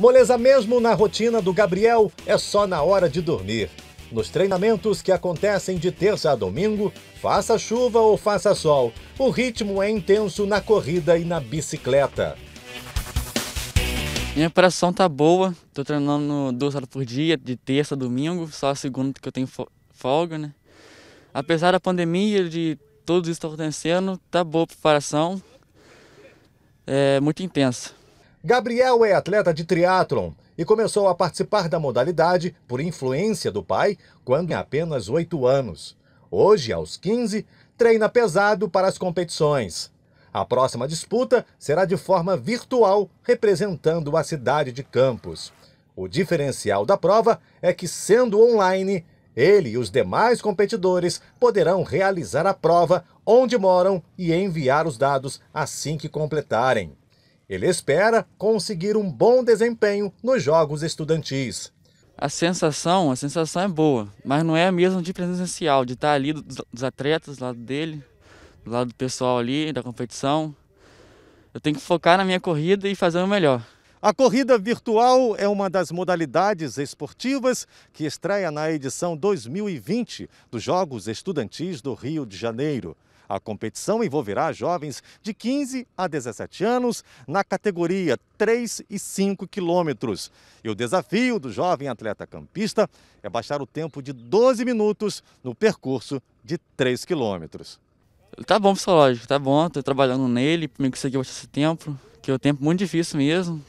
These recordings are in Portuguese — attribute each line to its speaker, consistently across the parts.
Speaker 1: Moleza mesmo na rotina do Gabriel é só na hora de dormir. Nos treinamentos que acontecem de terça a domingo, faça chuva ou faça sol, o ritmo é intenso na corrida e na bicicleta.
Speaker 2: Minha preparação tá boa, tô treinando duas horas por dia, de terça a domingo, só a segunda que eu tenho folga, né? Apesar da pandemia, de tudo isso que tá acontecendo, tá boa a preparação,
Speaker 1: é muito intensa. Gabriel é atleta de triatlon e começou a participar da modalidade por influência do pai quando tinha apenas 8 anos. Hoje, aos 15, treina pesado para as competições. A próxima disputa será de forma virtual, representando a cidade de Campos. O diferencial da prova é que, sendo online, ele e os demais competidores poderão realizar a prova onde moram e enviar os dados assim que completarem. Ele espera conseguir um bom desempenho nos jogos estudantis. A sensação, a sensação é boa,
Speaker 2: mas não é a mesma de presencial, de estar ali dos, dos atletas, do lado dele, do lado do pessoal ali, da competição. Eu tenho que focar na minha corrida e fazer o melhor.
Speaker 1: A corrida virtual é uma das modalidades esportivas que estreia na edição 2020 dos Jogos Estudantis do Rio de Janeiro. A competição envolverá jovens de 15 a 17 anos na categoria 3 e 5 quilômetros. E o desafio do jovem atleta campista é baixar o tempo de 12 minutos no percurso de 3 quilômetros. Tá bom, psicológico,
Speaker 2: tá bom. Tô trabalhando nele para me conseguir baixar esse tempo, que é um tempo muito difícil mesmo.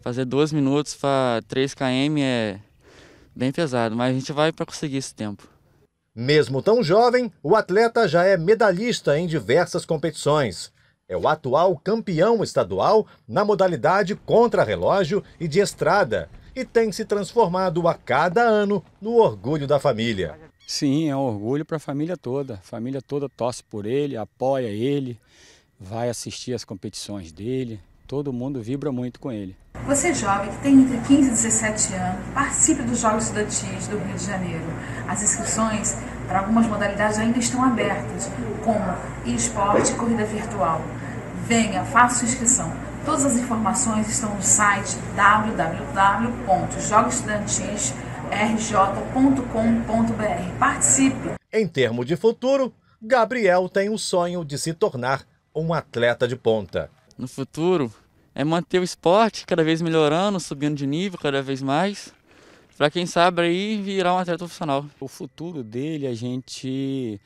Speaker 2: Fazer 12 minutos para 3 km é bem pesado, mas a gente vai para
Speaker 1: conseguir esse tempo. Mesmo tão jovem, o atleta já é medalhista em diversas competições. É o atual campeão estadual na modalidade contra-relógio e de estrada e tem se transformado a cada ano no orgulho da família. Sim, é um orgulho para a família toda. A família toda torce por ele, apoia
Speaker 3: ele, vai assistir as competições dele. Todo mundo vibra muito com ele.
Speaker 4: Você é jovem que tem entre 15 e 17 anos, participe dos Jogos Estudantis do Rio de Janeiro. As inscrições para algumas modalidades ainda estão abertas, como esporte e corrida virtual. Venha, faça sua inscrição. Todas as informações estão no site www.jogoestudantisrj.com.br.
Speaker 1: Participe! Em termos de futuro, Gabriel tem o sonho de se tornar um atleta de ponta. No futuro, é manter o esporte cada
Speaker 2: vez melhorando, subindo de nível cada vez mais, para quem sabe aí virar um atleta profissional. O futuro dele a gente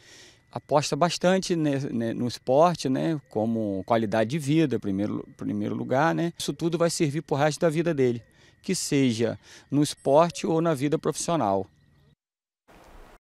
Speaker 2: aposta bastante no
Speaker 3: esporte, né, como qualidade de vida, primeiro primeiro lugar, né. Isso tudo vai servir para o resto da vida dele, que seja no esporte ou na vida profissional.